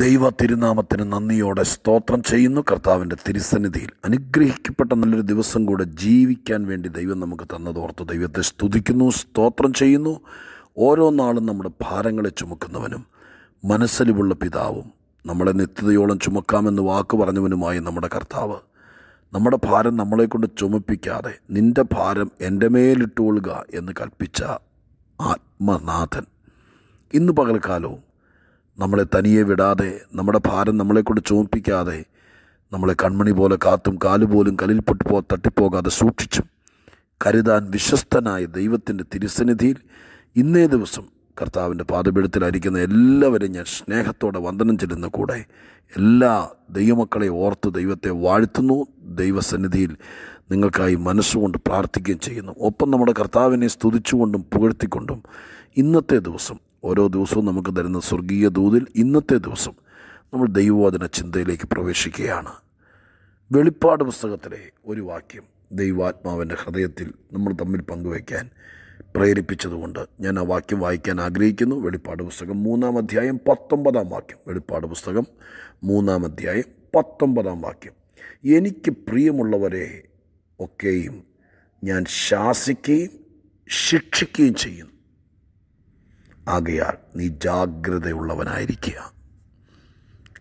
ദൈവ തിരുനാമത്തിന് നന്ദിയോടെ സ്തോത്രം ചെയ്യുന്നു കർത്താവിൻ്റെ തിരുസന്നിധിയിൽ അനുഗ്രഹിക്കപ്പെട്ട നല്ലൊരു ദിവസം കൂടെ ജീവിക്കാൻ വേണ്ടി ദൈവം നമുക്ക് തന്നതോർത്ത് ദൈവത്തെ സ്തുതിക്കുന്നു സ്തോത്രം ചെയ്യുന്നു ഓരോ നാളും നമ്മുടെ ഭാരങ്ങളെ ചുമക്കുന്നവനും മനസ്സലിവുള്ള പിതാവും നമ്മളെ നിത്യതയോളം ചുമക്കാമെന്ന് വാക്ക് പറഞ്ഞവനുമായി നമ്മുടെ കർത്താവ് നമ്മുടെ ഭാരം നമ്മളെക്കൊണ്ട് ചുമപ്പിക്കാതെ നിന്റെ ഭാരം എൻ്റെ മേലിട്ടുകൊള്ളുക എന്ന് കൽപ്പിച്ച ആത്മനാഥൻ ഇന്ന് പകൽക്കാലവും നമ്മളെ തനിയെ വിടാതെ നമ്മുടെ ഭാരം നമ്മളെക്കൊണ്ട് ചുമപ്പിക്കാതെ നമ്മളെ കൺമണി പോലെ കാത്തും കാലുപോലും കലിൽപ്പെട്ടു പോ തട്ടിപ്പോകാതെ സൂക്ഷിച്ചും കരുതാൻ വിശ്വസ്തനായ ദൈവത്തിൻ്റെ തിരുസന്നിധിയിൽ ഇന്നേ ദിവസം കർത്താവിൻ്റെ പാതപീഠത്തിലായിരിക്കുന്ന എല്ലാവരെയും ഞാൻ സ്നേഹത്തോടെ വന്ദനം ചെല്ലുന്ന കൂടെ എല്ലാ ദൈവമക്കളെ ഓർത്ത് ദൈവത്തെ വാഴ്ത്തുന്നു ദൈവസന്നിധിയിൽ നിങ്ങൾക്കായി മനസ്സുകൊണ്ട് പ്രാർത്ഥിക്കുകയും ചെയ്യുന്നു ഒപ്പം നമ്മുടെ കർത്താവിനെ സ്തുതിച്ചുകൊണ്ടും പുകഴ്ത്തിക്കൊണ്ടും ഇന്നത്തെ ദിവസം ഓരോ ദിവസവും നമുക്ക് തരുന്ന സ്വർഗീയ ദൂതിൽ ഇന്നത്തെ ദിവസം നമ്മൾ ദൈവവചന ചിന്തയിലേക്ക് പ്രവേശിക്കുകയാണ് വെളിപ്പാട് പുസ്തകത്തിലെ ഒരു വാക്യം ദൈവാത്മാവിൻ്റെ ഹൃദയത്തിൽ നമ്മൾ തമ്മിൽ പങ്കുവയ്ക്കാൻ പ്രേരിപ്പിച്ചതുകൊണ്ട് ഞാൻ ആ വാക്യം വായിക്കാൻ ആഗ്രഹിക്കുന്നു വെളിപ്പാട് പുസ്തകം മൂന്നാം അധ്യായം പത്തൊമ്പതാം വാക്യം വെളിപ്പാട് പുസ്തകം മൂന്നാം അധ്യായം പത്തൊമ്പതാം വാക്യം എനിക്ക് പ്രിയമുള്ളവരെ ഒക്കെയും ഞാൻ ശാസിക്കുകയും ശിക്ഷിക്കുകയും ചെയ്യുന്നു ആകയാൽ നീ ജാഗ്രതയുള്ളവനായിരിക്കുക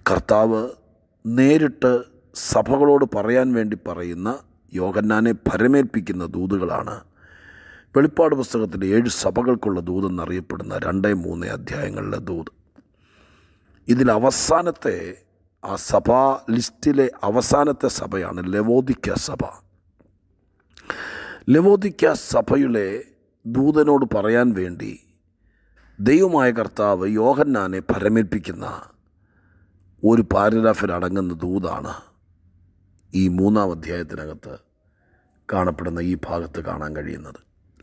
കർത്താവ് നേരിട്ട് സഭകളോട് പറയാൻ വേണ്ടി പറയുന്ന യോഗന്നാനെ ഭരമേൽപ്പിക്കുന്ന ദൂതുകളാണ് വെളിപ്പാട് പുസ്തകത്തിൻ്റെ ഏഴ് സഭകൾക്കുള്ള ദൂതെന്നറിയപ്പെടുന്ന രണ്ടേ മൂന്ന് അധ്യായങ്ങളിലെ ദൂത് ഇതിൽ അവസാനത്തെ ആ സഭാ ലിസ്റ്റിലെ അവസാനത്തെ സഭയാണ് ലവോദിക്ക സഭ ലവോദിക്ക സഭയിലെ ദൂതനോട് പറയാൻ വേണ്ടി ദൈവമായ കർത്താവ് യോഹന്നാനെ ഭരമേൽപ്പിക്കുന്ന ഒരു പാരഗ്രാഫിൽ അടങ്ങുന്ന ദൂതാണ് ഈ മൂന്നാം അധ്യായത്തിനകത്ത് കാണപ്പെടുന്ന ഈ ഭാഗത്ത് കാണാൻ കഴിയുന്നത്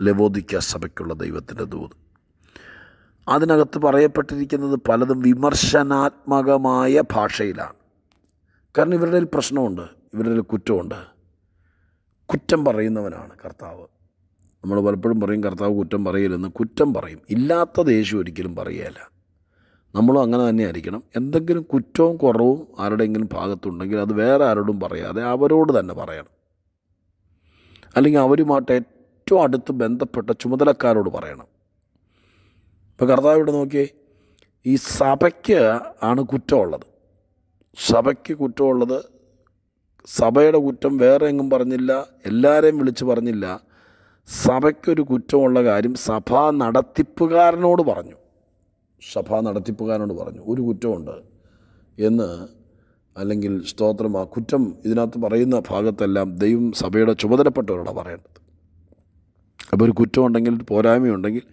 ലവോദിക്ക സഭയ്ക്കുള്ള ദൈവത്തിൻ്റെ ദൂത് അതിനകത്ത് പറയപ്പെട്ടിരിക്കുന്നത് പലതും വിമർശനാത്മകമായ ഭാഷയിലാണ് കാരണം ഇവരുടെ പ്രശ്നമുണ്ട് ഇവരുടെ കുറ്റമുണ്ട് കുറ്റം പറയുന്നവനാണ് കർത്താവ് നമ്മൾ പലപ്പോഴും പറയും കർത്താവ് കുറ്റം പറയില്ലെന്ന് കുറ്റം പറയും ഇല്ലാത്ത ദേഷ്യം ഒരിക്കലും പറയല്ല നമ്മളും അങ്ങനെ തന്നെ ആയിരിക്കണം എന്തെങ്കിലും കുറ്റവും കുറവും ആരുടെയെങ്കിലും ഭാഗത്തുണ്ടെങ്കിൽ അത് വേറെ ആരോടും പറയാതെ അവരോട് തന്നെ പറയണം അല്ലെങ്കിൽ അവരുമായിട്ട് ഏറ്റവും അടുത്ത് ബന്ധപ്പെട്ട ചുമതലക്കാരോട് പറയണം ഇപ്പോൾ കർത്താവ് ഇവിടെ നോക്കിയേ ഈ സഭയ്ക്ക് ആണ് കുറ്റമുള്ളത് സഭയ്ക്ക് കുറ്റമുള്ളത് സഭയുടെ കുറ്റം വേറെ എങ്ങും പറഞ്ഞില്ല എല്ലാവരെയും വിളിച്ച് പറഞ്ഞില്ല സഭയ്ക്കൊരു കുറ്റമുള്ള കാര്യം സഭാ നടത്തിപ്പുകാരനോട് പറഞ്ഞു സഭാ നടത്തിപ്പുകാരനോട് പറഞ്ഞു ഒരു കുറ്റമുണ്ട് എന്ന് അല്ലെങ്കിൽ സ്തോത്രം ആ കുറ്റം ഇതിനകത്ത് പറയുന്ന ഭാഗത്തെല്ലാം ദൈവം സഭയുടെ ചുമതലപ്പെട്ടവരോടാണ് പറയേണ്ടത് അപ്പോൾ ഒരു കുറ്റമുണ്ടെങ്കിൽ പോരായ്മയുണ്ടെങ്കിൽ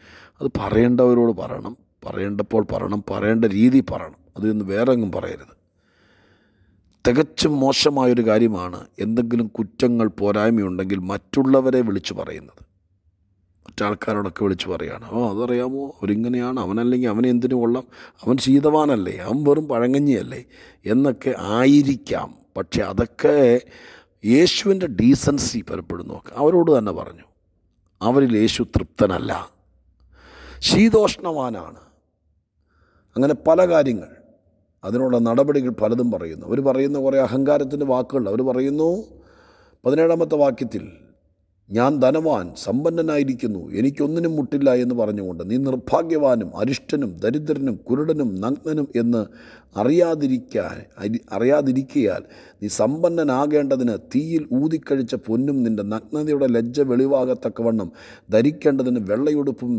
അത് പറയേണ്ടവരോട് പറയണം പറയേണ്ടപ്പോൾ പറയണം പറയേണ്ട രീതി പറയണം അതിന്ന് വേറെ എങ്ങും പറയരുത് തികച്ചും മോശമായൊരു കാര്യമാണ് എന്തെങ്കിലും കുറ്റങ്ങൾ പോരായ്മയുണ്ടെങ്കിൽ മറ്റുള്ളവരെ വിളിച്ചു പറയുന്നത് മറ്റാൾക്കാരോടൊക്കെ വിളിച്ച് പറയുകയാണ് ഓ അതറിയാമോ അവരിങ്ങനെയാണ് അവനല്ലെങ്കിൽ എന്തിനു കൊള്ളാം അവൻ ശീതവാനല്ലേ അവൻ വെറും പഴങ്ങഞ്ഞിയല്ലേ എന്നൊക്കെ ആയിരിക്കാം പക്ഷെ അതൊക്കെ യേശുവിൻ്റെ ഡീസൻസി പലപ്പോഴും നോക്കുക അവരോട് തന്നെ പറഞ്ഞു അവരിൽ യേശു തൃപ്തനല്ല ശീതോഷ്ണവാനാണ് അങ്ങനെ പല കാര്യങ്ങൾ അതിനുള്ള നടപടികൾ പലതും പറയുന്നു അവർ പറയുന്ന കുറേ അഹങ്കാരത്തിൻ്റെ വാക്കുകൾ അവർ പറയുന്നു പതിനേഴാമത്തെ വാക്യത്തിൽ ഞാൻ ധനവാൻ സമ്പന്നനായിരിക്കുന്നു എനിക്കൊന്നിനും മുട്ടില്ല എന്ന് പറഞ്ഞുകൊണ്ട് നീ നിർഭാഗ്യവാനും അരിഷ്ടനും ദരിദ്രനും കുരുടനും നഗ്നനും എന്ന് അറിയാതിരിക്കാൻ അറിയാതിരിക്കയാൽ നീ സമ്പന്നനാകേണ്ടതിന് തീയിൽ ഊതിക്കഴിച്ച പൊന്നും നിൻ്റെ നഗ്നതയുടെ ലജ്ജ വെളിവാകത്തക്കവണ്ണം ധരിക്കേണ്ടതിന് വെള്ളയുടുപ്പും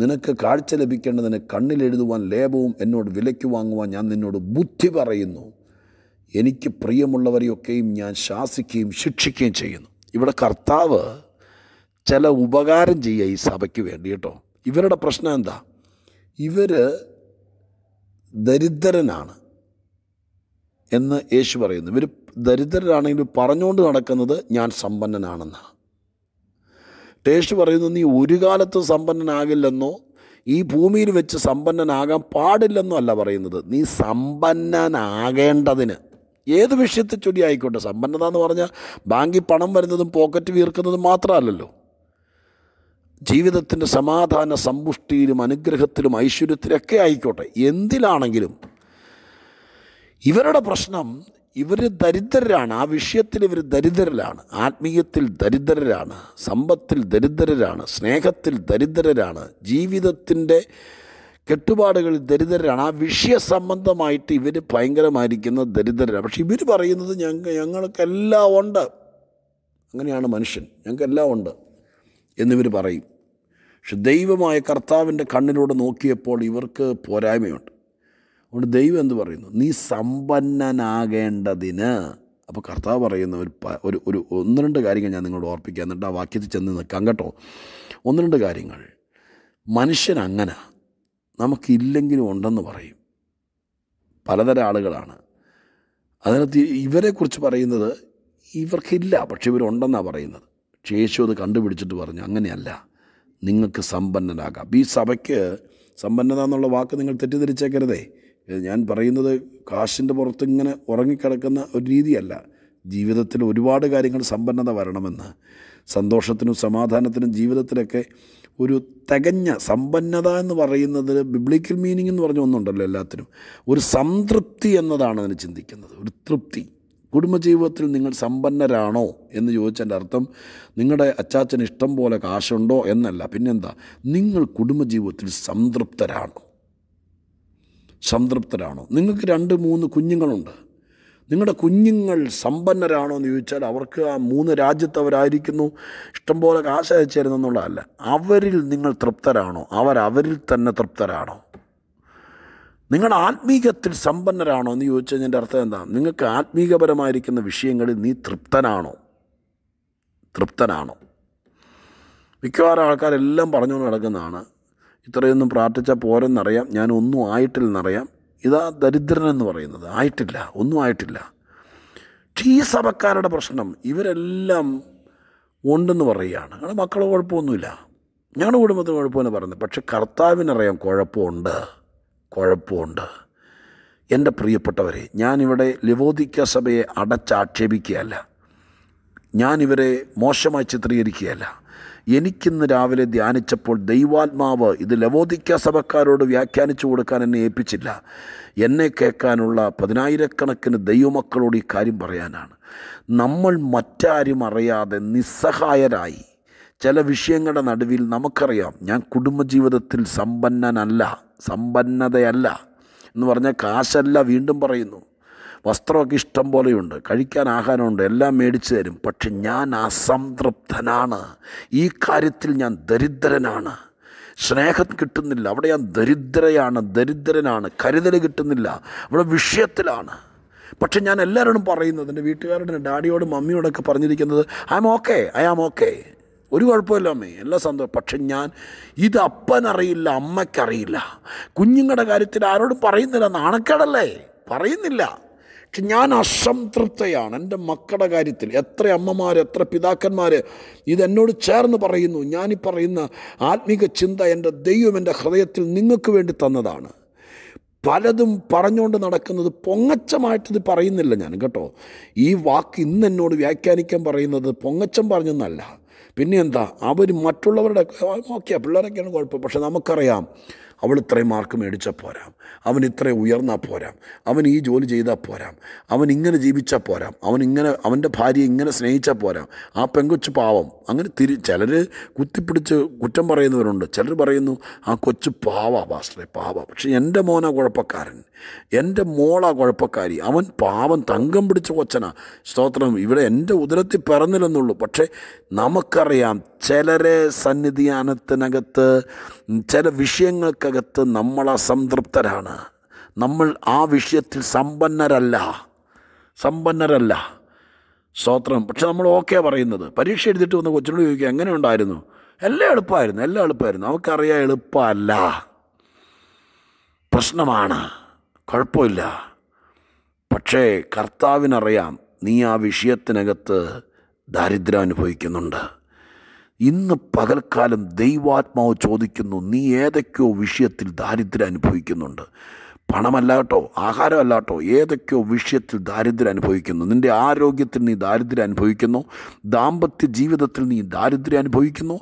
നിനക്ക് കാഴ്ച ലഭിക്കേണ്ടതിന് കണ്ണിലെഴുതുവാൻ ലേപവും എന്നോട് വിലയ്ക്ക് വാങ്ങുവാൻ ഞാൻ നിന്നോട് ബുദ്ധി പറയുന്നു എനിക്ക് പ്രിയമുള്ളവരെയൊക്കെയും ഞാൻ ശാസിക്കുകയും ശിക്ഷിക്കുകയും ചെയ്യുന്നു ഇവിടെ കർത്താവ് ചില ഉപകാരം ചെയ്യുക ഈ സഭയ്ക്ക് വേണ്ടി കേട്ടോ ഇവരുടെ പ്രശ്നം എന്താ ഇവർ ദരിദ്രനാണ് എന്ന് യേശു പറയുന്നു ഇവർ ദരിദ്രരാണെങ്കിൽ പറഞ്ഞുകൊണ്ട് നടക്കുന്നത് ഞാൻ സമ്പന്നനാണെന്നാണ് ടേസ്റ്റ് പറയുന്നു നീ ഒരു കാലത്ത് സമ്പന്നനാകില്ലെന്നോ ഈ ഭൂമിയിൽ വെച്ച് സമ്പന്നനാകാൻ പാടില്ലെന്നോ അല്ല പറയുന്നത് നീ സമ്പന്നനാകേണ്ടതിന് ഏത് വിഷയത്തെ ചൊല്ലി ആയിക്കോട്ടെ സമ്പന്നത എന്ന് പറഞ്ഞാൽ ബാങ്കിൽ പണം വരുന്നതും പോക്കറ്റ് വീർക്കുന്നതും മാത്രമല്ലല്ലോ ജീവിതത്തിൻ്റെ സമാധാന സമ്പുഷ്ടിയിലും അനുഗ്രഹത്തിലും ഐശ്വര്യത്തിലൊക്കെ ആയിക്കോട്ടെ എന്തിലാണെങ്കിലും ഇവരുടെ പ്രശ്നം ഇവർ ദരിദ്രരാണ് ആ വിഷയത്തിൽ ഇവർ ദരിദ്രരാണ് ആത്മീയത്തിൽ ദരിദ്രരാണ് സമ്പത്തിൽ ദരിദ്രരാണ് സ്നേഹത്തിൽ ദരിദ്രരാണ് ജീവിതത്തിൻ്റെ കെട്ടുപാടുകളിൽ ദരിദ്രരാണ് ആ വിഷയ സംബന്ധമായിട്ട് ഇവർ ഭയങ്കരമായിരിക്കുന്ന ദരിദ്രരാണ് പക്ഷെ ഇവർ പറയുന്നത് ഞങ്ങൾ ഞങ്ങൾക്കെല്ലാം ഉണ്ട് അങ്ങനെയാണ് മനുഷ്യൻ ഞങ്ങൾക്കെല്ലാം ഉണ്ട് എന്നിവർ പറയും പക്ഷെ ദൈവമായ കർത്താവിൻ്റെ കണ്ണിലൂടെ നോക്കിയപ്പോൾ ഇവർക്ക് പോരായ്മയുണ്ട് അതുകൊണ്ട് ദൈവം എന്ത് പറയുന്നു നീ സമ്പന്നനാകേണ്ടതിന് അപ്പോൾ കർത്താവ് പറയുന്ന ഒരു ഒരു ഒരു ഒന്ന് രണ്ട് കാര്യങ്ങൾ ഞാൻ നിങ്ങളോട് ഓർപ്പിക്കുക എന്നിട്ട് ആ വാക്യത്തിൽ ചെന്ന് നിൽക്കാം കേട്ടോ ഒന്ന് രണ്ട് കാര്യങ്ങൾ മനുഷ്യൻ അങ്ങനെ നമുക്കില്ലെങ്കിലും ഉണ്ടെന്ന് പറയും പലതരം ആളുകളാണ് അതിനകത്ത് ഇവരെക്കുറിച്ച് പറയുന്നത് ഇവർക്കില്ല പക്ഷെ ഇവരുണ്ടെന്നാണ് പറയുന്നത് പക്ഷേ അത് കണ്ടുപിടിച്ചിട്ട് പറഞ്ഞു അങ്ങനെയല്ല നിങ്ങൾക്ക് സമ്പന്നനാകാം ഈ സഭയ്ക്ക് സമ്പന്നത എന്നുള്ള വാക്ക് നിങ്ങൾ തെറ്റിദ്ധരിച്ചേക്കരുതേ ഞാൻ പറയുന്നത് കാശിൻ്റെ പുറത്ത് ഇങ്ങനെ ഉറങ്ങിക്കിടക്കുന്ന ഒരു രീതിയല്ല ജീവിതത്തിൽ ഒരുപാട് കാര്യങ്ങൾ സമ്പന്നത വരണമെന്ന് സന്തോഷത്തിനും സമാധാനത്തിനും ജീവിതത്തിലൊക്കെ ഒരു തികഞ്ഞ സമ്പന്നത എന്ന് പറയുന്നത് ബിബ്ലിക്കൽ മീനിങ് എന്ന് പറഞ്ഞ ഒന്നുണ്ടല്ലോ എല്ലാത്തിനും ഒരു സംതൃപ്തി എന്നതാണ് അതിന് ചിന്തിക്കുന്നത് ഒരു തൃപ്തി കുടുംബജീവിതത്തിൽ നിങ്ങൾ സമ്പന്നരാണോ എന്ന് ചോദിച്ചതിൻ്റെ അർത്ഥം നിങ്ങളുടെ അച്ചാച്ചന് ഇഷ്ടം പോലെ കാശുണ്ടോ എന്നല്ല പിന്നെന്താ നിങ്ങൾ കുടുംബജീവിതത്തിൽ സംതൃപ്തരാണോ സംതൃപ്തരാണോ നിങ്ങൾക്ക് രണ്ട് മൂന്ന് കുഞ്ഞുങ്ങളുണ്ട് നിങ്ങളുടെ കുഞ്ഞുങ്ങൾ സമ്പന്നരാണോ എന്ന് ചോദിച്ചാൽ അവർക്ക് ആ മൂന്ന് രാജ്യത്ത് അവരായിരിക്കുന്നു ഇഷ്ടംപോലെ കാശ അയച്ചിരുന്നെന്നുള്ളതല്ല അവരിൽ നിങ്ങൾ തൃപ്തരാണോ അവരവരിൽ തന്നെ തൃപ്തരാണോ നിങ്ങൾ ആത്മീകത്തിൽ സമ്പന്നരാണോ എന്ന് ചോദിച്ചതിൻ്റെ അർത്ഥം എന്താ നിങ്ങൾക്ക് ആത്മീകപരമായിരിക്കുന്ന വിഷയങ്ങളിൽ നീ തൃപ്തനാണോ തൃപ്തനാണോ മിക്കവാറും ആൾക്കാരെല്ലാം പറഞ്ഞുകൊണ്ട് നടക്കുന്നതാണ് ഇത്രയൊന്നും പ്രാർത്ഥിച്ചാൽ പോരെന്നറിയാം ഞാൻ ഒന്നും ആയിട്ടില്ലെന്നറിയാം ഇതാ ദരിദ്രനെന്ന് പറയുന്നത് ആയിട്ടില്ല ഒന്നും ആയിട്ടില്ല ഈ സഭക്കാരുടെ പ്രശ്നം ഇവരെല്ലാം ഉണ്ടെന്ന് പറയുകയാണ് ഞങ്ങൾ മക്കൾ കുഴപ്പമൊന്നുമില്ല ഞങ്ങളുടെ കുടുംബത്തിന് കുഴപ്പമെന്ന് പറയുന്നത് പക്ഷെ കർത്താവിനറിയാം കുഴപ്പമുണ്ട് കുഴപ്പമുണ്ട് എൻ്റെ പ്രിയപ്പെട്ടവരെ ഞാനിവിടെ ലിവോദിക്ക സഭയെ അടച്ചാക്ഷേപിക്കുകയല്ല ഞാനിവരെ മോശമായി ചിത്രീകരിക്കുകയല്ല എനിക്കിന്ന് രാവിലെ ധ്യാനിച്ചപ്പോൾ ദൈവാത്മാവ് ഇത് ലവോദിക്ക സഭക്കാരോട് വ്യാഖ്യാനിച്ചു കൊടുക്കാൻ എന്നെ ഏൽപ്പിച്ചില്ല എന്നെ കേൾക്കാനുള്ള പതിനായിരക്കണക്കിന് ദൈവമക്കളോട് ഈ കാര്യം പറയാനാണ് നമ്മൾ മറ്റാരും അറിയാതെ നിസ്സഹായരായി ചില വിഷയങ്ങളുടെ നടുവിൽ നമുക്കറിയാം ഞാൻ കുടുംബജീവിതത്തിൽ സമ്പന്നനല്ല സമ്പന്നതയല്ല എന്ന് പറഞ്ഞാൽ കാശല്ല വീണ്ടും പറയുന്നു വസ്ത്രമൊക്കെ ഇഷ്ടം പോലെയുണ്ട് കഴിക്കാൻ ആഹാരമുണ്ട് എല്ലാം മേടിച്ചു തരും പക്ഷെ ഞാൻ അസംതൃപ്തനാണ് ഈ കാര്യത്തിൽ ഞാൻ ദരിദ്രനാണ് സ്നേഹം കിട്ടുന്നില്ല അവിടെ ഞാൻ ദരിദ്രയാണ് ദരിദ്രനാണ് കരുതൽ കിട്ടുന്നില്ല അവിടെ വിഷയത്തിലാണ് പക്ഷെ ഞാൻ എല്ലാവരോടും പറയുന്നത് എൻ്റെ വീട്ടുകാരുടെ ഡാഡിയോടും മമ്മിയോടൊക്കെ പറഞ്ഞിരിക്കുന്നത് I am okay I am okay ഒരു കുഴപ്പമില്ല അമ്മേ എല്ലാം സന്തോഷം പക്ഷെ ഞാൻ ഇത് അപ്പനറിയില്ല അമ്മയ്ക്കറിയില്ല കുഞ്ഞുങ്ങളുടെ കാര്യത്തിൽ ആരോടും പറയുന്നില്ല നാണക്കേടല്ലേ പറയുന്നില്ല പക്ഷെ ഞാൻ അസംതൃപ്തയാണ് എൻ്റെ മക്കളുടെ കാര്യത്തിൽ എത്ര അമ്മമാർ എത്ര പിതാക്കന്മാർ ഇതെന്നോട് ചേർന്ന് പറയുന്നു ഞാനീ പറയുന്ന ആത്മീക ചിന്ത എൻ്റെ ദൈവം എൻ്റെ ഹൃദയത്തിൽ നിങ്ങൾക്ക് വേണ്ടി തന്നതാണ് പലതും പറഞ്ഞുകൊണ്ട് നടക്കുന്നത് പൊങ്ങച്ചമായിട്ടിത് പറയുന്നില്ല ഞാൻ കേട്ടോ ഈ വാക്ക് ഇന്ന് എന്നോട് വ്യാഖ്യാനിക്കാൻ പറയുന്നത് പൊങ്ങച്ചം പറഞ്ഞെന്നല്ല പിന്നെ എന്താ അവർ മറ്റുള്ളവരുടെ നോക്കിയാൽ പിള്ളേരൊക്കെയാണ് കുഴപ്പം പക്ഷെ നമുക്കറിയാം അവൾ ഇത്രയും മാർക്ക് മേടിച്ചാൽ പോരാം അവൻ ഇത്രയും ഉയർന്നാൽ പോരാം അവൻ ഈ ജോലി ചെയ്താൽ പോരാം അവൻ ഇങ്ങനെ ജീവിച്ചാൽ പോരാം അവൻ ഇങ്ങനെ അവൻ്റെ ഭാര്യ ഇങ്ങനെ സ്നേഹിച്ചാൽ പോരാം ആ പെങ്കൊച്ചു പാവം അങ്ങനെ തിരി ചിലർ കുത്തിപ്പിടിച്ച് കുറ്റം പറയുന്നവരുണ്ട് ചിലർ പറയുന്നു ആ കൊച്ചു പാവ പാസ്റ്ററെ പാവ പക്ഷേ എൻ്റെ മോനാ കുഴപ്പക്കാരൻ എൻ്റെ മോളാ കുഴപ്പക്കാരി അവൻ പാവം തങ്കം പിടിച്ച കൊച്ചനാ സ്തോത്രം ഇവിടെ എൻ്റെ ഉദരത്തിൽ പിറന്നില്ലെന്നുള്ളൂ പക്ഷേ നമുക്കറിയാം ചിലരെ സന്നിധിയാനത്തിനകത്ത് ചില വിഷയങ്ങൾക്ക് നമുക്കകത്ത് നമ്മൾ അസംതൃപ്തരാണ് നമ്മൾ ആ വിഷയത്തിൽ സമ്പന്നരല്ല സമ്പന്നരല്ല സ്വോത്രം പക്ഷെ നമ്മൾ ഓക്കെ പറയുന്നത് പരീക്ഷ എഴുതിയിട്ട് വന്ന കൊച്ചിനോട് ചോദിക്കുക എങ്ങനെ ഉണ്ടായിരുന്നു എല്ലാം എളുപ്പമായിരുന്നു എല്ലാം എളുപ്പമായിരുന്നു നമുക്കറിയാം എളുപ്പമല്ല പ്രശ്നമാണ് കുഴപ്പമില്ല പക്ഷേ കർത്താവിനറിയാം നീ ആ വിഷയത്തിനകത്ത് ദാരിദ്ര്യം അനുഭവിക്കുന്നുണ്ട് ഇന്ന് പകൽക്കാലം ദൈവാത്മാവ് ചോദിക്കുന്നു നീ ഏതൊക്കെയോ വിഷയത്തിൽ ദാരിദ്ര്യം അനുഭവിക്കുന്നുണ്ട് പണമല്ല കേട്ടോ ആഹാരമല്ല കേട്ടോ ഏതൊക്കെയോ വിഷയത്തിൽ ദാരിദ്ര്യം അനുഭവിക്കുന്നു നിൻ്റെ ആരോഗ്യത്തിൽ നീ ദാരിദ്ര്യം അനുഭവിക്കുന്നു ദാമ്പത്യ ജീവിതത്തിൽ നീ ദാരിദ്ര്യം അനുഭവിക്കുന്നു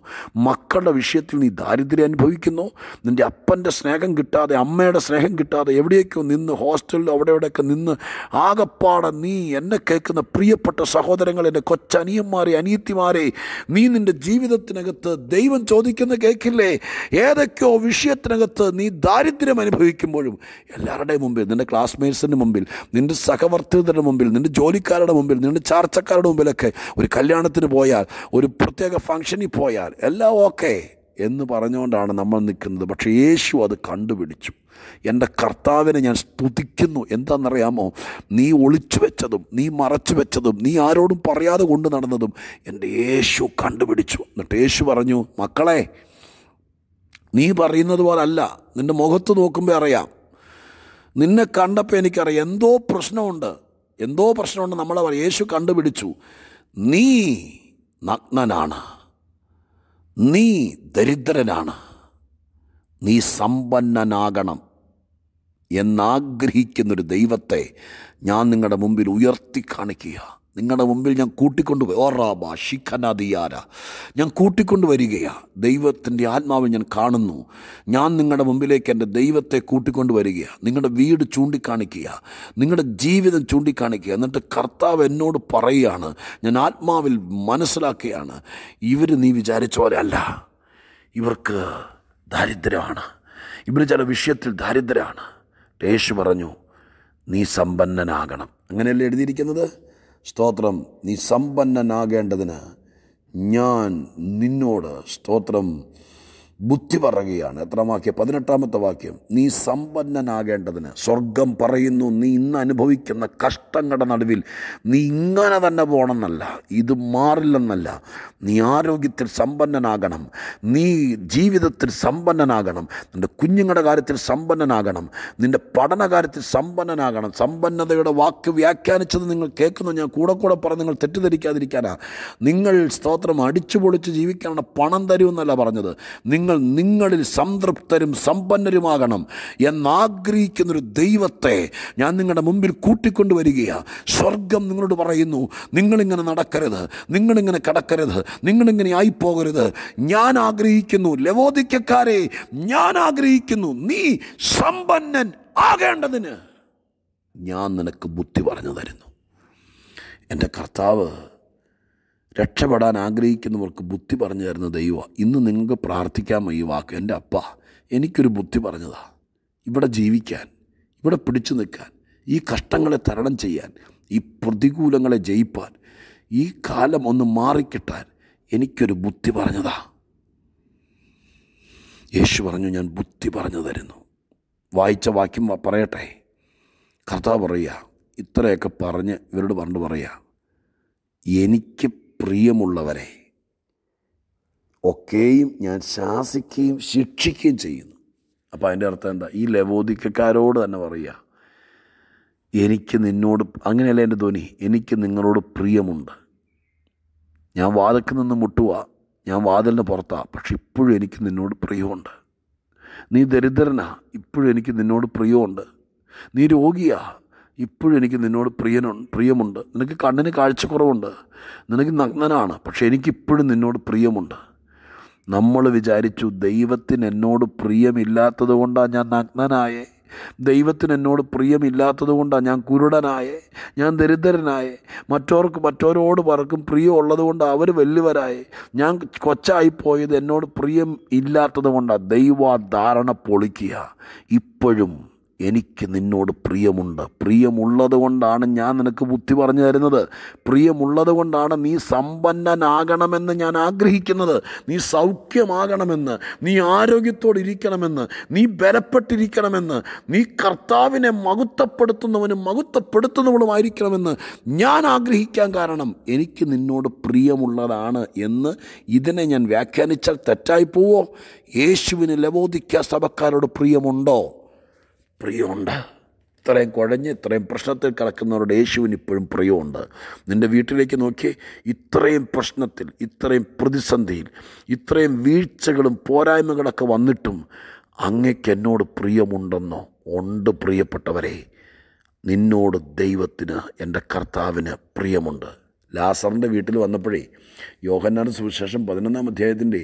മക്കളുടെ വിഷയത്തിൽ നീ ദാരിദ്ര്യം അനുഭവിക്കുന്നു നിൻ്റെ അപ്പൻ്റെ സ്നേഹം കിട്ടാതെ അമ്മയുടെ സ്നേഹം കിട്ടാതെ എവിടെയൊക്കെയോ നിന്ന് ഹോസ്റ്റലിൽ അവിടെ എവിടെയൊക്കെ നിന്ന് ആകപ്പാടെ നീ എന്നെ കേൾക്കുന്ന പ്രിയപ്പെട്ട സഹോദരങ്ങൾ എൻ്റെ കൊച്ചനിയന്മാരെ അനിയത്തിമാരെ നീ നിൻ്റെ ജീവിതത്തിനകത്ത് ദൈവം ചോദിക്കുന്ന കേൾക്കില്ലേ ഏതൊക്കെയോ വിഷയത്തിനകത്ത് നീ ദാരിദ്ര്യം അനുഭവിക്കുമ്പോഴും എല്ലാവരുടെയും മുമ്പിൽ നിൻ്റെ ക്ലാസ്മേറ്റ്സിൻ്റെ മുമ്പിൽ നിൻ്റെ സഹവർത്തകരുടെ മുമ്പിൽ നിൻ്റെ ജോലിക്കാരുടെ മുമ്പിൽ നിൻ്റെ ചാർച്ചക്കാരുടെ മുമ്പിലൊക്കെ ഒരു കല്യാണത്തിന് പോയാൽ ഒരു പ്രത്യേക ഫംഗ്ഷനിൽ പോയാൽ എല്ലാം ഓക്കെ എന്ന് പറഞ്ഞുകൊണ്ടാണ് നമ്മൾ നിൽക്കുന്നത് പക്ഷേ യേശു അത് കണ്ടുപിടിച്ചു എൻ്റെ കർത്താവിനെ ഞാൻ സ്തുതിക്കുന്നു എന്താണെന്നറിയാമോ നീ ഒളിച്ചു വെച്ചതും നീ മറച്ചു വെച്ചതും നീ ആരോടും പറയാതെ കൊണ്ട് നടന്നതും എൻ്റെ യേശു കണ്ടുപിടിച്ചു എന്നിട്ട് യേശു പറഞ്ഞു മക്കളെ നീ പറയുന്നത് പോലല്ല നിൻ്റെ മുഖത്ത് നോക്കുമ്പോൾ അറിയാം നിന്നെ കണ്ടപ്പോൾ എനിക്കറിയാം എന്തോ പ്രശ്നമുണ്ട് എന്തോ പ്രശ്നമുണ്ട് നമ്മൾ അവർ യേശു കണ്ടുപിടിച്ചു നീ നഗ്നനാണ് നീ ദരിദ്രനാണ് നീ സമ്പന്നനാകണം എന്നാഗ്രഹിക്കുന്നൊരു ദൈവത്തെ ഞാൻ നിങ്ങളുടെ മുമ്പിൽ ഉയർത്തി കാണിക്കുക നിങ്ങളുടെ മുമ്പിൽ ഞാൻ കൂട്ടിക്കൊണ്ടുപോയി ഓറാബ ഷിഖനാദിയാര ഞാൻ കൂട്ടിക്കൊണ്ട് വരികയാണ് ദൈവത്തിൻ്റെ ആത്മാവ് ഞാൻ കാണുന്നു ഞാൻ നിങ്ങളുടെ മുമ്പിലേക്ക് എൻ്റെ ദൈവത്തെ കൂട്ടിക്കൊണ്ട് വരികയാണ് നിങ്ങളുടെ വീട് ചൂണ്ടിക്കാണിക്കുക നിങ്ങളുടെ ജീവിതം ചൂണ്ടിക്കാണിക്കുക എന്നിട്ട് കർത്താവ് എന്നോട് പറയുകയാണ് ഞാൻ ആത്മാവിൽ മനസ്സിലാക്കുകയാണ് ഇവർ നീ വിചാരിച്ച പോലെയല്ല ഇവർക്ക് ദാരിദ്ര്യമാണ് ഇവർ ചില വിഷയത്തിൽ ദാരിദ്ര്യമാണ് യേശു പറഞ്ഞു നീ സമ്പന്നനാകണം അങ്ങനെയല്ലേ എഴുതിയിരിക്കുന്നത് സ്തോത്രം നീ സമ്പന്നനാകേണ്ടതിന് ഞാൻ നിന്നോട് സ്തോത്രം ബുദ്ധി പറയുകയാണ് എത്ര വാക്യം പതിനെട്ടാമത്തെ വാക്യം നീ സമ്പന്നനാകേണ്ടതിന് സ്വർഗം പറയുന്നു നീ ഇന്ന് അനുഭവിക്കുന്ന കഷ്ടങ്ങളുടെ നടുവിൽ നീ ഇങ്ങനെ തന്നെ പോകണമെന്നല്ല ഇത് മാറില്ലെന്നല്ല നീ ആരോഗ്യത്തിൽ സമ്പന്നനാകണം നീ ജീവിതത്തിൽ സമ്പന്നനാകണം നിൻ്റെ കുഞ്ഞുങ്ങളുടെ കാര്യത്തിൽ സമ്പന്നനാകണം നിൻ്റെ പഠനകാര്യത്തിൽ സമ്പന്നനാകണം സമ്പന്നതയുടെ വാക്ക് വ്യാഖ്യാനിച്ചത് നിങ്ങൾ കേൾക്കുന്നു ഞാൻ കൂടെ കൂടെ പറഞ്ഞ് നിങ്ങൾ തെറ്റിദ്ധരിക്കാതിരിക്കാനാണ് നിങ്ങൾ സ്തോത്രം അടിച്ചു പൊളിച്ച് ജീവിക്കാനുള്ള പണം തരുമെന്നല്ല പറഞ്ഞത് നിങ്ങൾ നിങ്ങൾ നിങ്ങളിൽ സംതൃപ്തരും സമ്പന്നരുമാകണം എന്നാഗ്രഹിക്കുന്നൊരു ദൈവത്തെ ഞാൻ നിങ്ങളുടെ മുമ്പിൽ കൂട്ടിക്കൊണ്ടുവരികയാണ് സ്വർഗം നിങ്ങളോട് പറയുന്നു നിങ്ങളിങ്ങനെ നടക്കരുത് നിങ്ങളിങ്ങനെ കടക്കരുത് നിങ്ങളിങ്ങനെ ആയിപ്പോകരുത് ഞാൻ ആഗ്രഹിക്കുന്നു ലവോദിക്കക്കാരെ ഞാൻ ആഗ്രഹിക്കുന്നു നീ സമ്പന്നൻ ആകേണ്ടതിന് ഞാൻ നിനക്ക് ബുദ്ധി പറഞ്ഞു തരുന്നു എൻ്റെ കർത്താവ് രക്ഷപ്പെടാൻ ആഗ്രഹിക്കുന്നവർക്ക് ബുദ്ധി പറഞ്ഞു തരുന്ന ദൈവമാണ് ഇന്ന് നിങ്ങൾക്ക് പ്രാർത്ഥിക്കാമോ ഈ വാക്ക് എൻ്റെ അപ്പ എനിക്കൊരു ബുദ്ധി പറഞ്ഞതാ ഇവിടെ ജീവിക്കാൻ ഇവിടെ പിടിച്ചു നിൽക്കാൻ ഈ കഷ്ടങ്ങളെ തരണം ചെയ്യാൻ ഈ പ്രതികൂലങ്ങളെ ജയിപ്പാൻ ഈ കാലം ഒന്ന് മാറിക്കിട്ടാൻ എനിക്കൊരു ബുദ്ധി പറഞ്ഞതാ യേശു പറഞ്ഞു ഞാൻ ബുദ്ധി പറഞ്ഞു തരുന്നു വായിച്ച വാക്യം പറയട്ടെ കർത്താവ് പറയുക ഇത്രയൊക്കെ പറഞ്ഞ് ഇവരോട് പറഞ്ഞു പറയുക എനിക്ക് പ്രിയമുള്ളവരെ ഒക്കെയും ഞാൻ ശാസിക്കുകയും ശിക്ഷിക്കുകയും ചെയ്യുന്നു അപ്പോൾ അതിൻ്റെ അർത്ഥം എന്താ ഈ ലവോദിക്കക്കാരോട് തന്നെ പറയുക എനിക്ക് നിന്നോട് അങ്ങനെയല്ല എൻ്റെ ധ്വനി എനിക്ക് നിങ്ങളോട് പ്രിയമുണ്ട് ഞാൻ വാതക്കിൽ നിന്ന് മുട്ടുക ഞാൻ വാതിലിന് പുറത്താ പക്ഷെ ഇപ്പോഴും എനിക്ക് നിന്നോട് പ്രിയമുണ്ട് നീ ദരിദ്രനാ ഇപ്പോഴും എനിക്ക് നിന്നോട് പ്രിയമുണ്ട് നീ രോഗിയാ ഇപ്പോഴും എനിക്ക് നിന്നോട് പ്രിയനു പ്രിയമുണ്ട് നിനക്ക് കണ്ണിന് കാഴ്ചക്കുറവുണ്ട് നിനക്ക് നഗ്നനാണ് പക്ഷേ എനിക്കിപ്പോഴും നിന്നോട് പ്രിയമുണ്ട് നമ്മൾ വിചാരിച്ചു ദൈവത്തിന് എന്നോട് പ്രിയമില്ലാത്തത് കൊണ്ടാണ് ഞാൻ നഗ്നനായേ ദൈവത്തിന് എന്നോട് പ്രിയമില്ലാത്തത് കൊണ്ടാണ് ഞാൻ കുരുടനായേ ഞാൻ ദരിദ്രനായേ മറ്റവർക്ക് മറ്റോരോട് പറക്കും പ്രിയമുള്ളത് കൊണ്ട് അവർ വലിയവരായി ഞാൻ കൊച്ചായിപ്പോയത് എന്നോട് പ്രിയം ഇല്ലാത്തത് കൊണ്ടാണ് ദൈവാധാരണ പൊളിക്കുക ഇപ്പോഴും എനിക്ക് നിന്നോട് പ്രിയമുണ്ട് പ്രിയമുള്ളത് കൊണ്ടാണ് ഞാൻ നിനക്ക് ബുദ്ധി പറഞ്ഞു തരുന്നത് പ്രിയമുള്ളത് കൊണ്ടാണ് നീ സമ്പന്നനാകണമെന്ന് ഞാൻ ആഗ്രഹിക്കുന്നത് നീ സൗഖ്യമാകണമെന്ന് നീ ആരോഗ്യത്തോടെ ഇരിക്കണമെന്ന് നീ ബലപ്പെട്ടിരിക്കണമെന്ന് നീ കർത്താവിനെ മകുത്തപ്പെടുത്തുന്നവനും മകുത്തപ്പെടുത്തുന്നവളുമായിരിക്കണമെന്ന് ഞാൻ ആഗ്രഹിക്കാൻ കാരണം എനിക്ക് നിന്നോട് പ്രിയമുള്ളതാണ് എന്ന് ഇതിനെ ഞാൻ വ്യാഖ്യാനിച്ചാൽ തെറ്റായി പോവോ യേശുവിന് ലവോദിക്ക സഭക്കാരോട് പ്രിയമുണ്ടോ പ്രിയമുണ്ട് ഇത്രയും കുഴഞ്ഞ് ഇത്രയും പ്രശ്നത്തിൽ കിടക്കുന്നവരുടെ യേശുവിന് ഇപ്പോഴും പ്രിയമുണ്ട് നിൻ്റെ വീട്ടിലേക്ക് നോക്കി ഇത്രയും പ്രശ്നത്തിൽ ഇത്രയും പ്രതിസന്ധിയിൽ ഇത്രയും വീഴ്ചകളും പോരായ്മകളൊക്കെ വന്നിട്ടും അങ്ങയ്ക്ക് എന്നോട് പ്രിയമുണ്ടെന്നോ ഉണ്ട് പ്രിയപ്പെട്ടവരെ നിന്നോട് ദൈവത്തിന് എൻ്റെ കർത്താവിന് പ്രിയമുണ്ട് ലാസറിൻ്റെ വീട്ടിൽ വന്നപ്പോഴേ യോഹന്നാൻ സുവിശേഷം പതിനൊന്നാം അധ്യായത്തിൻ്റെ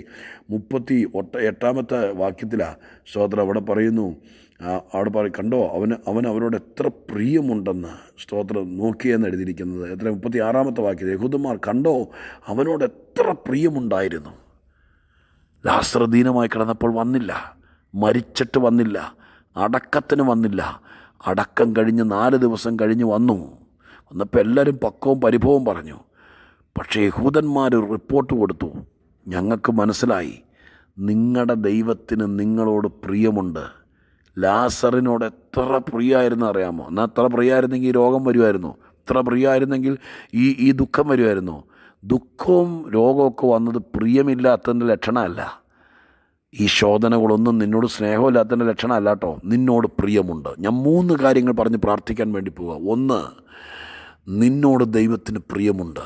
മുപ്പത്തി ഒട്ട എട്ടാമത്തെ വാക്യത്തിലാണ് ശ്രോത്ര അവിടെ പറയുന്നു അവിടെ പറ കണ്ടോ അവന് അവൻ അവരോട് എത്ര പ്രിയമുണ്ടെന്ന് സ്തോത്രം നോക്കിയെന്ന് എഴുതിയിരിക്കുന്നത് എത്ര മുപ്പത്തി ആറാമത്തെ വാക്യം യഹൂദന്മാർ കണ്ടോ അവനോട് എത്ര പ്രിയമുണ്ടായിരുന്നു ലാസ്ത്രദീനമായി കിടന്നപ്പോൾ വന്നില്ല മരിച്ചിട്ട് വന്നില്ല അടക്കത്തിന് വന്നില്ല അടക്കം കഴിഞ്ഞ് നാല് ദിവസം കഴിഞ്ഞ് വന്നു വന്നപ്പോൾ എല്ലാവരും പക്കവും പരിഭവവും പറഞ്ഞു പക്ഷേ യഹൂദന്മാർ റിപ്പോർട്ട് കൊടുത്തു ഞങ്ങൾക്ക് മനസ്സിലായി നിങ്ങളുടെ ദൈവത്തിന് നിങ്ങളോട് പ്രിയമുണ്ട് ലാസറിനോട് എത്ര പ്രിയമായിരുന്നു അറിയാമോ എന്നാൽ അത്ര പ്രിയമായിരുന്നെങ്കിൽ ഈ രോഗം വരുമായിരുന്നു ഇത്ര പ്രിയമായിരുന്നെങ്കിൽ ഈ ഈ ദുഃഖം വരുമായിരുന്നു ദുഃഖവും രോഗമൊക്കെ വന്നത് പ്രിയമില്ലാത്തതിൻ്റെ ലക്ഷണമല്ല ഈ ശോധനകളൊന്നും നിന്നോട് സ്നേഹമില്ലാത്തതിൻ്റെ ലക്ഷണമല്ല കേട്ടോ നിന്നോട് പ്രിയമുണ്ട് ഞാൻ മൂന്ന് കാര്യങ്ങൾ പറഞ്ഞ് പ്രാർത്ഥിക്കാൻ വേണ്ടി പോവുക ഒന്ന് നിന്നോട് ദൈവത്തിന് പ്രിയമുണ്ട്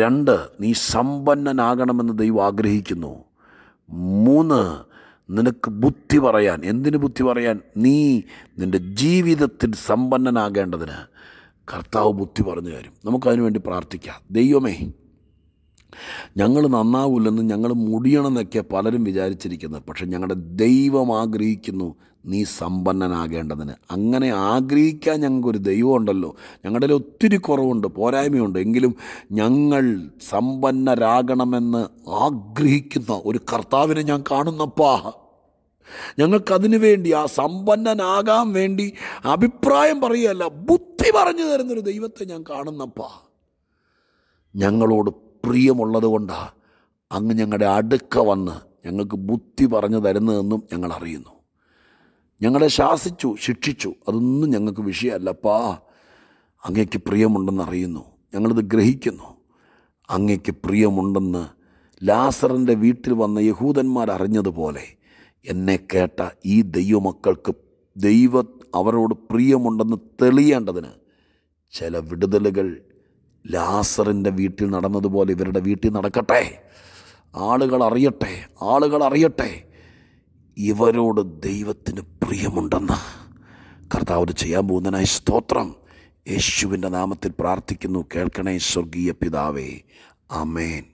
രണ്ട് നീ സമ്പന്നനാകണമെന്ന് ദൈവം ആഗ്രഹിക്കുന്നു മൂന്ന് നിനക്ക് ബുദ്ധി പറയാൻ എന്തിന് ബുദ്ധി പറയാൻ നീ നിൻ്റെ ജീവിതത്തിൽ സമ്പന്നനാകേണ്ടതിന് കർത്താവ് ബുദ്ധി പറഞ്ഞു തരും നമുക്കതിനു വേണ്ടി പ്രാർത്ഥിക്കാം ദൈവമേ ഞങ്ങൾ നന്നാവില്ലെന്ന് ഞങ്ങൾ മുടിയണമെന്നൊക്കെ പലരും വിചാരിച്ചിരിക്കുന്നത് പക്ഷെ ഞങ്ങളുടെ ദൈവം ആഗ്രഹിക്കുന്നു നീ സമ്പന്നനാകേണ്ടതിന് അങ്ങനെ ആഗ്രഹിക്കാൻ ഞങ്ങൾക്കൊരു ദൈവമുണ്ടല്ലോ ഞങ്ങളുടെ ഒത്തിരി കുറവുണ്ട് പോരായ്മയുണ്ട് എങ്കിലും ഞങ്ങൾ സമ്പന്നരാകണമെന്ന് ആഗ്രഹിക്കുന്ന ഒരു കർത്താവിനെ ഞാൻ കാണുന്നപ്പാ ഞങ്ങൾക്കതിന് വേണ്ടി ആ സമ്പന്നനാകാൻ വേണ്ടി അഭിപ്രായം പറയുകയല്ല ബുദ്ധി പറഞ്ഞു തരുന്നൊരു ദൈവത്തെ ഞാൻ കാണുന്നപ്പാ ഞങ്ങളോട് പ്രിയമുള്ളത് കൊണ്ടാണ് അങ്ങ് ഞങ്ങളുടെ അടുക്ക വന്ന് ഞങ്ങൾക്ക് ബുദ്ധി പറഞ്ഞു തരുന്നതെന്നും ഞങ്ങൾ അറിയുന്നു ഞങ്ങളെ ശാസിച്ചു ശിക്ഷിച്ചു അതൊന്നും ഞങ്ങൾക്ക് വിഷയമല്ലപ്പാ അങ്ങയ്ക്ക് പ്രിയമുണ്ടെന്നറിയുന്നു ഞങ്ങളിത് ഗ്രഹിക്കുന്നു അങ്ങയ്ക്ക് പ്രിയമുണ്ടെന്ന് ലാസറിൻ്റെ വീട്ടിൽ വന്ന യഹൂദന്മാർ അറിഞ്ഞതുപോലെ എന്നെ കേട്ട ഈ ദൈവമക്കൾക്ക് ദൈവ അവരോട് പ്രിയമുണ്ടെന്ന് തെളിയേണ്ടതിന് ചില വിടുതലുകൾ ലാസറിൻ്റെ വീട്ടിൽ നടന്നതുപോലെ ഇവരുടെ വീട്ടിൽ നടക്കട്ടെ ആളുകൾ അറിയട്ടെ ആളുകൾ അറിയട്ടെ ഇവരോട് ദൈവത്തിന് പ്രിയമുണ്ടെന്ന് കർത്താവ് ചെയ്യാൻ പോകുന്നതിനായി സ്തോത്രം യേശുവിൻ്റെ നാമത്തിൽ പ്രാർത്ഥിക്കുന്നു കേൾക്കണേ സ്വർഗീയ പിതാവേ അമേൻ